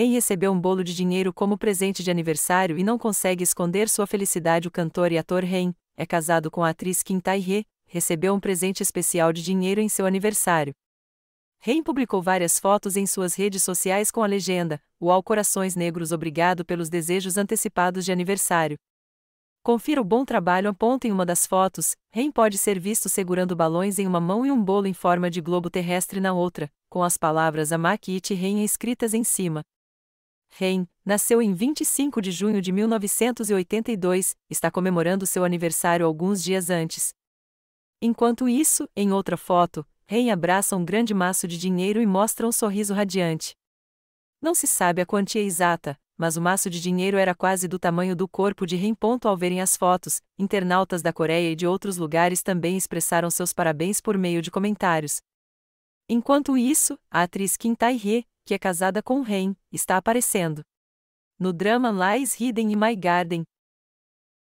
Rei recebeu um bolo de dinheiro como presente de aniversário e não consegue esconder sua felicidade. O cantor e ator Ren é casado com a atriz Kim Tai-hee, recebeu um presente especial de dinheiro em seu aniversário. Ren publicou várias fotos em suas redes sociais com a legenda: Uau Corações Negros, obrigado pelos desejos antecipados de aniversário. Confira o bom trabalho Aponta em uma das fotos. Ren pode ser visto segurando balões em uma mão e um bolo em forma de globo terrestre na outra, com as palavras Amaki Ren escritas em cima. Rein, nasceu em 25 de junho de 1982, está comemorando seu aniversário alguns dias antes. Enquanto isso, em outra foto, Rein abraça um grande maço de dinheiro e mostra um sorriso radiante. Não se sabe a quantia exata, mas o maço de dinheiro era quase do tamanho do corpo de Ren. Ao verem as fotos, internautas da Coreia e de outros lugares também expressaram seus parabéns por meio de comentários. Enquanto isso, a atriz Kim Tae-hye, que é casada com Ren, está aparecendo. No drama Lies Hidden e My Garden,